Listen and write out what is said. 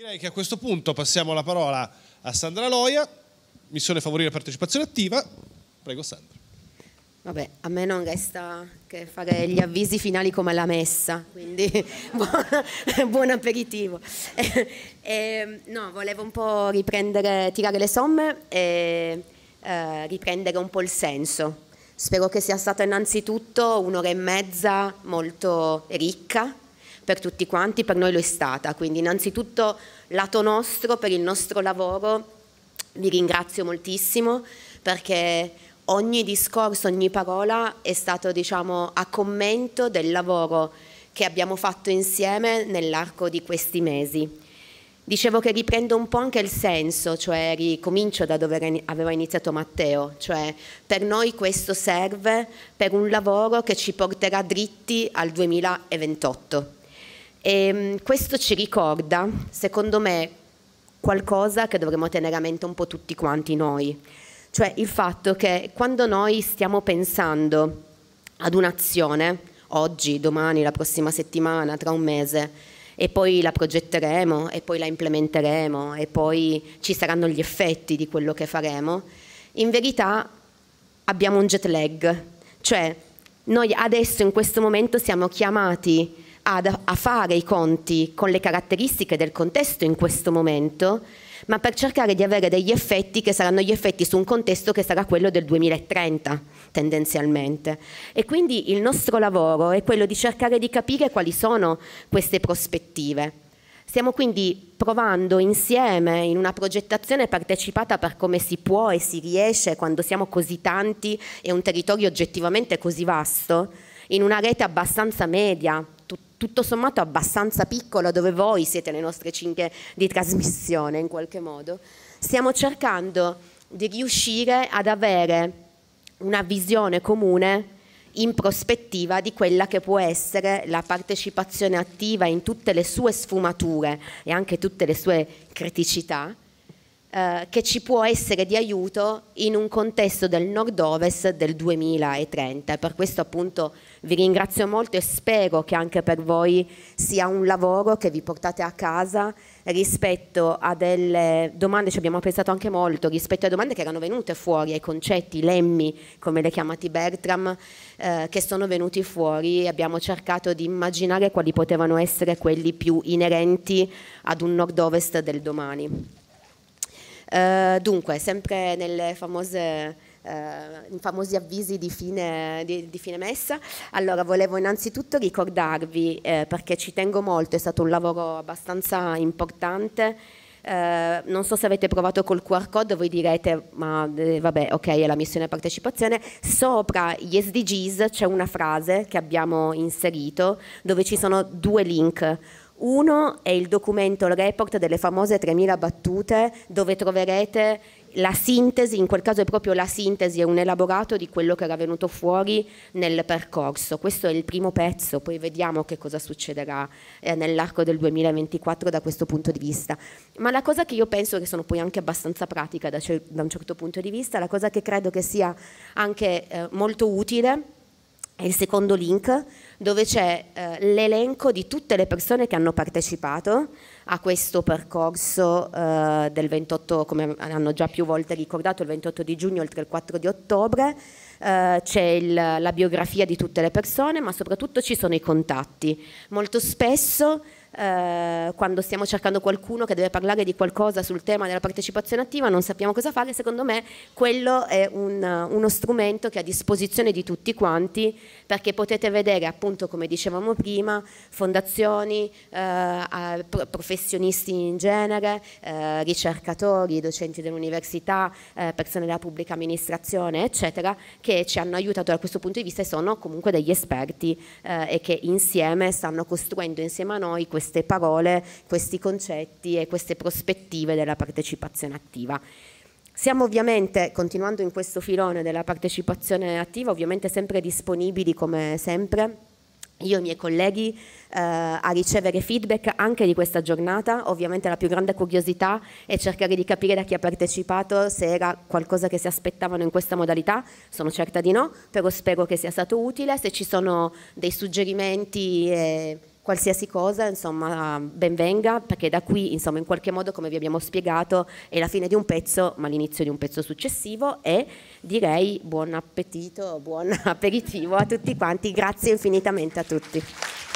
Direi che a questo punto passiamo la parola a Sandra Loia, missione favorire partecipazione attiva. Prego Sandra. Vabbè, a me non resta che fare gli avvisi finali come alla messa, quindi buon, buon aperitivo. E, eh, e, ehm, no, volevo un po' riprendere, tirare le somme e eh, riprendere un po' il senso. Spero che sia stata innanzitutto un'ora e mezza molto ricca, per tutti quanti, per noi lo è stata, quindi innanzitutto lato nostro, per il nostro lavoro, vi ringrazio moltissimo perché ogni discorso, ogni parola è stato diciamo, a commento del lavoro che abbiamo fatto insieme nell'arco di questi mesi. Dicevo che riprendo un po' anche il senso, cioè ricomincio da dove aveva iniziato Matteo, cioè per noi questo serve per un lavoro che ci porterà dritti al 2028. E ehm, questo ci ricorda, secondo me, qualcosa che dovremmo tenere a mente un po' tutti quanti noi, cioè il fatto che quando noi stiamo pensando ad un'azione, oggi, domani, la prossima settimana, tra un mese, e poi la progetteremo, e poi la implementeremo, e poi ci saranno gli effetti di quello che faremo, in verità abbiamo un jet lag, cioè noi adesso in questo momento siamo chiamati ad, a fare i conti con le caratteristiche del contesto in questo momento, ma per cercare di avere degli effetti che saranno gli effetti su un contesto che sarà quello del 2030 tendenzialmente. E quindi il nostro lavoro è quello di cercare di capire quali sono queste prospettive. Stiamo quindi provando insieme in una progettazione partecipata per come si può e si riesce quando siamo così tanti e un territorio oggettivamente così vasto, in una rete abbastanza media, tutto sommato abbastanza piccolo dove voi siete le nostre cinghie di trasmissione in qualche modo, stiamo cercando di riuscire ad avere una visione comune in prospettiva di quella che può essere la partecipazione attiva in tutte le sue sfumature e anche tutte le sue criticità eh, che ci può essere di aiuto in un contesto del nord-ovest del 2030. per questo appunto vi ringrazio molto e spero che anche per voi sia un lavoro che vi portate a casa rispetto a delle domande, ci abbiamo pensato anche molto, rispetto a domande che erano venute fuori, ai concetti, lemmi, come le chiamati Bertram, eh, che sono venuti fuori. Abbiamo cercato di immaginare quali potevano essere quelli più inerenti ad un nord-ovest del domani. Eh, dunque, sempre nelle famose eh, i famosi avvisi di fine, di, di fine, messa. Allora, volevo innanzitutto ricordarvi, eh, perché ci tengo molto, è stato un lavoro abbastanza importante. Eh, non so se avete provato col QR code, voi direte, ma eh, vabbè, ok, è la missione partecipazione. Sopra gli SDGs c'è una frase che abbiamo inserito dove ci sono due link uno è il documento, il report delle famose 3.000 battute, dove troverete la sintesi, in quel caso è proprio la sintesi, è un elaborato di quello che era venuto fuori nel percorso. Questo è il primo pezzo, poi vediamo che cosa succederà eh, nell'arco del 2024 da questo punto di vista. Ma la cosa che io penso, che sono poi anche abbastanza pratica da, da un certo punto di vista, la cosa che credo che sia anche eh, molto utile, è il secondo link dove c'è eh, l'elenco di tutte le persone che hanno partecipato a questo percorso eh, del 28, come hanno già più volte ricordato, il 28 di giugno oltre il 4 di ottobre, eh, c'è la biografia di tutte le persone, ma soprattutto ci sono i contatti. Molto spesso eh, quando stiamo cercando qualcuno che deve parlare di qualcosa sul tema della partecipazione attiva, non sappiamo cosa fare, secondo me quello è un, eh, uno strumento che è a disposizione di tutti quanti perché potete vedere appunto come dicevamo prima fondazioni, eh, professionisti in genere, eh, ricercatori, docenti dell'università, eh, persone della pubblica amministrazione eccetera che ci hanno aiutato da questo punto di vista e sono comunque degli esperti e che insieme stanno costruendo insieme a noi questo queste parole, questi concetti e queste prospettive della partecipazione attiva. Siamo ovviamente, continuando in questo filone della partecipazione attiva, ovviamente sempre disponibili come sempre io e i miei colleghi eh, a ricevere feedback anche di questa giornata, ovviamente la più grande curiosità è cercare di capire da chi ha partecipato se era qualcosa che si aspettavano in questa modalità, sono certa di no, però spero che sia stato utile, se ci sono dei suggerimenti eh, qualsiasi cosa, insomma, benvenga, perché da qui, insomma, in qualche modo, come vi abbiamo spiegato, è la fine di un pezzo, ma l'inizio di un pezzo successivo e direi buon appetito, buon aperitivo a tutti quanti, grazie infinitamente a tutti.